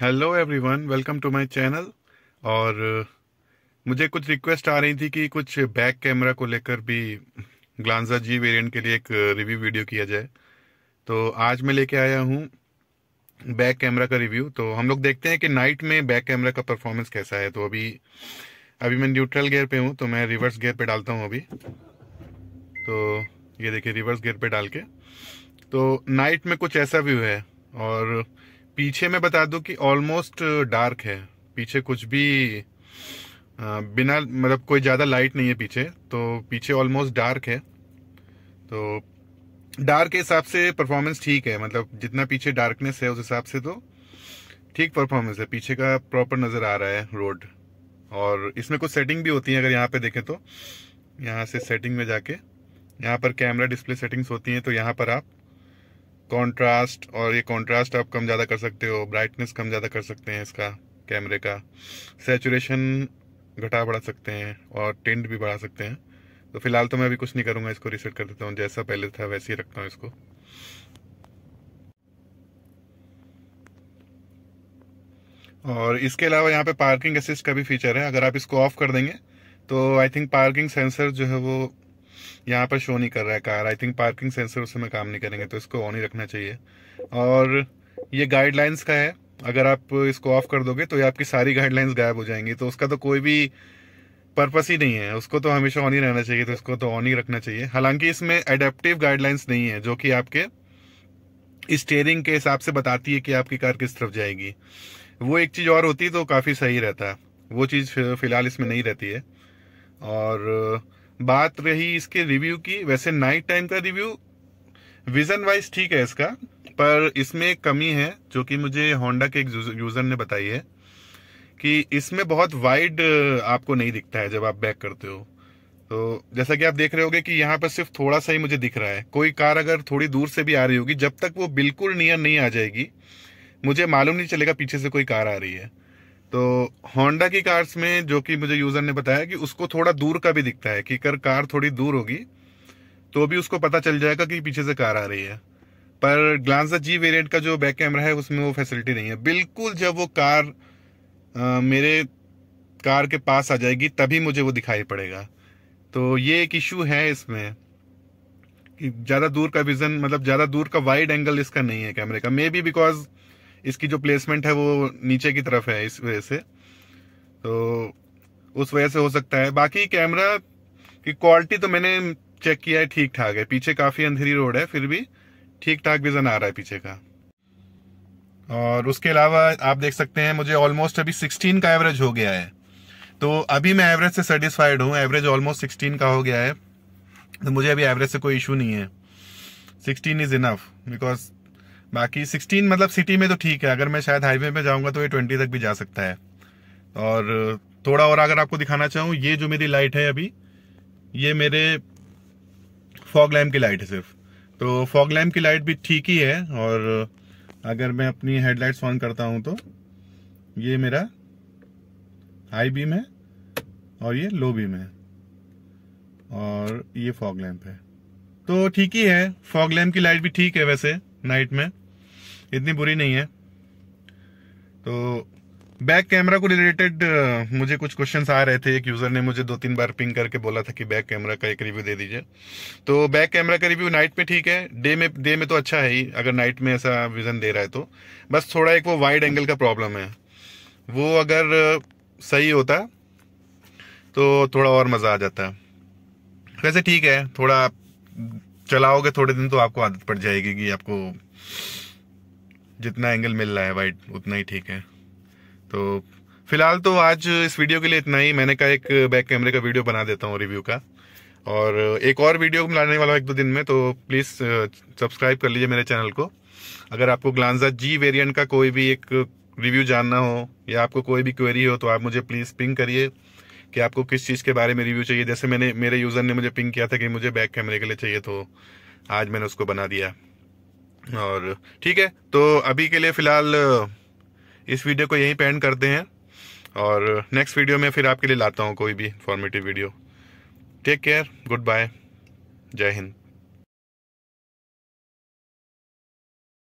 hello everyone welcome to my channel और मुझे कुछ रिक्वेस्ट आ रही थी कि कुछ बैक कैमरा को लेकर भी ग्लांजा जी वेरिएंट के लिए एक रिव्यू वीडियो किया जाए तो आज मैं लेके आया हूँ बैक कैमरा का रिव्यू तो हम लोग देखते हैं कि नाइट में बैक कैमरा का परफॉर्मेंस कैसा है तो अभी अभी मैं न्यूट्रल गेयर पे हूँ तो मैं रिवर्स गेयर पे डालता हूँ अभी तो ये देखिए रिवर्स गेयर पे डाल के तो नाइट में कुछ ऐसा व्यू है और पीछे मैं बता दूं कि ऑलमोस्ट डार्क uh, है पीछे कुछ भी uh, बिना मतलब कोई ज़्यादा लाइट नहीं है पीछे तो पीछे ऑलमोस्ट डार्क है तो डार्क के हिसाब से परफॉर्मेंस ठीक है मतलब जितना पीछे डार्कनेस है उस हिसाब से तो ठीक परफॉर्मेंस है पीछे का प्रॉपर नज़र आ रहा है रोड और इसमें कुछ सेटिंग भी होती है अगर यहाँ पे देखें तो यहाँ से सेटिंग में जाके यहाँ पर कैमरा डिस्प्ले सेटिंग्स होती हैं तो यहाँ पर आप कंट्रास्ट और ये कंट्रास्ट आप कम ज़्यादा कर सकते हो ब्राइटनेस कम ज़्यादा कर सकते हैं इसका कैमरे का सेचुरेशन घटा बढ़ा सकते हैं और टेंट भी बढ़ा सकते हैं तो फिलहाल तो मैं अभी कुछ नहीं करूँगा इसको रिसेट कर देता हूँ जैसा पहले था वैसे ही रखता हूँ इसको और इसके अलावा यहाँ पे पार्किंग असिस्ट का भी फीचर है अगर आप इसको ऑफ कर देंगे तो आई थिंक पार्किंग सेंसर जो है वो यहाँ पर शो नहीं कर रहा है car I think parking sensor उसमें काम नहीं करेंगे तो इसको ऑन ही रखना चाहिए और ये गाइडलाइंस का है अगर आप इसको ऑफ कर दोगे तो ये आपकी सारी गाइडलाइंस गायब हो जाएंगी तो उसका तो कोई भी पर्पस ही नहीं है उसको तो हमेशा ऑन ही रहना चाहिए तो इसको तो ऑन ही रखना चाहिए हालांकि इसमें एडेप्टिव गाइडलाइंस नहीं है जो कि आपके स्टेयरिंग के हिसाब से बताती है कि आपकी कार किस तरफ जाएगी वो एक चीज़ और होती तो काफ़ी सही रहता वो चीज़ फिलहाल इसमें नहीं रहती है और बात रही इसके रिव्यू की वैसे नाइट टाइम का रिव्यू विजन वाइज ठीक है इसका पर इसमें एक कमी है जो कि मुझे होंडा के एक यूज़र ने बताई है कि इसमें बहुत वाइड आपको नहीं दिखता है जब आप बैक करते हो तो जैसा कि आप देख रहे होगे कि यहाँ पर सिर्फ थोड़ा सा ही मुझे दिख रहा है कोई कार अगर थोड़ी दूर से भी आ रही होगी जब तक वो बिल्कुल नियर नहीं आ जाएगी मुझे मालूम नहीं चलेगा पीछे से कोई कार आ रही है तो होंडा की कार्स में जो कि मुझे यूज़र ने बताया कि उसको थोड़ा दूर का भी दिखता है कि अगर कार थोड़ी दूर होगी तो भी उसको पता चल जाएगा कि पीछे से कार आ रही है पर ग्लांस जी वेरिएंट का जो बैक कैमरा है उसमें वो फैसिलिटी नहीं है बिल्कुल जब वो कार आ, मेरे कार के पास आ जाएगी तभी मुझे वो दिखाई पड़ेगा तो ये एक इशू है इसमें कि ज़्यादा दूर का विज़न मतलब ज़्यादा दूर का वाइड एंगल इसका नहीं है कैमरे का मे बी बिकॉज इसकी जो प्लेसमेंट है वो नीचे की तरफ है इस वजह से तो उस वजह से हो सकता है बाकी कैमरा की क्वालिटी तो मैंने चेक किया है ठीक ठाक है पीछे काफ़ी अंधेरी रोड है फिर भी ठीक ठाक विजन आ रहा है पीछे का और उसके अलावा आप देख सकते हैं मुझे ऑलमोस्ट अभी 16 का एवरेज हो गया है तो अभी मैं एवरेज से सेटिस्फाइड हूँ एवरेज ऑलमोस्ट 16 का हो गया है तो मुझे अभी एवरेज से कोई इशू नहीं है 16 इज इनफ बिकॉज बाकी सिक्सटीन मतलब सिटी में तो ठीक है अगर मैं शायद हाईवे पे जाऊंगा तो ये ट्वेंटी तक भी जा सकता है और थोड़ा और अगर आपको दिखाना चाहूँ ये जो मेरी लाइट है अभी ये मेरे फॉग लैम्प की लाइट है सिर्फ तो फॉग लैम्प की लाइट भी ठीक ही है और अगर मैं अपनी हेडलाइट्स ऑन करता हूँ तो ये मेरा हाई बीम है और ये लो बीम है और ये फॉग लैम्प है तो ठीक ही है फॉग लैम्प की लाइट भी ठीक है वैसे नाइट में इतनी बुरी नहीं है तो बैक कैमरा को रिलेटेड मुझे कुछ क्वेश्चन आ रहे थे एक यूज़र ने मुझे दो तीन बार पिंग करके बोला था कि बैक कैमरा का एक रिव्यू दे दीजिए तो बैक कैमरा का रिव्यू नाइट में ठीक है डे में डे में तो अच्छा है ही अगर नाइट में ऐसा विज़न दे रहा है तो बस थोड़ा एक वो वाइड एंगल का प्रॉब्लम है वो अगर सही होता तो थोड़ा और मज़ा आ जाता वैसे ठीक है थोड़ा चलाओगे थोड़े दिन तो आपको आदत पड़ जाएगी कि आपको जितना एंगल मिल रहा है वाइट उतना ही ठीक है तो फिलहाल तो आज इस वीडियो के लिए इतना ही मैंने कहा एक बैक कैमरे का वीडियो बना देता हूँ रिव्यू का और एक और वीडियो लाने वाला एक दो दिन में तो प्लीज़ सब्सक्राइब कर लीजिए मेरे चैनल को अगर आपको ग्लांजा जी वेरिएंट का कोई भी एक रिव्यू जानना हो या आपको कोई भी क्वेरी हो तो आप मुझे प्लीज़ पिंग करिए कि आपको किस चीज़ के बारे में रिव्यू चाहिए जैसे मैंने मेरे यूज़र ने मुझे पिंग किया था कि मुझे बैक कैमरे के लिए चाहिए तो आज मैंने उसको बना दिया और ठीक है तो अभी के लिए फ़िलहाल इस वीडियो को यहीं पेंड करते हैं और नेक्स्ट वीडियो में फिर आपके लिए लाता हूँ कोई भी informative video take care good bye जय हिंद